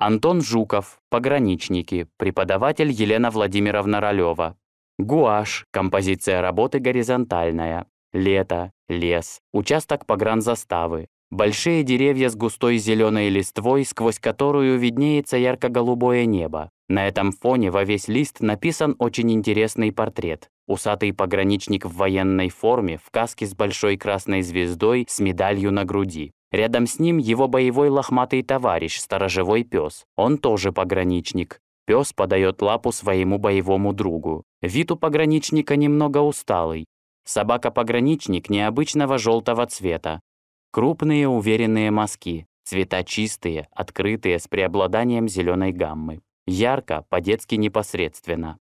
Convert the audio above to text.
Антон Жуков, пограничники, преподаватель Елена Владимировна Ролева. Гуашь, композиция работы горизонтальная. Лето, лес, участок погранзаставы. Большие деревья с густой зеленой листвой, сквозь которую виднеется ярко-голубое небо. На этом фоне во весь лист написан очень интересный портрет. Усатый пограничник в военной форме, в каске с большой красной звездой, с медалью на груди. Рядом с ним его боевой лохматый товарищ, сторожевой пес. Он тоже пограничник. Пес подает лапу своему боевому другу. Вид у пограничника немного усталый. Собака-пограничник необычного желтого цвета. Крупные уверенные мазки. Цвета чистые, открытые, с преобладанием зеленой гаммы. Ярко, по-детски непосредственно.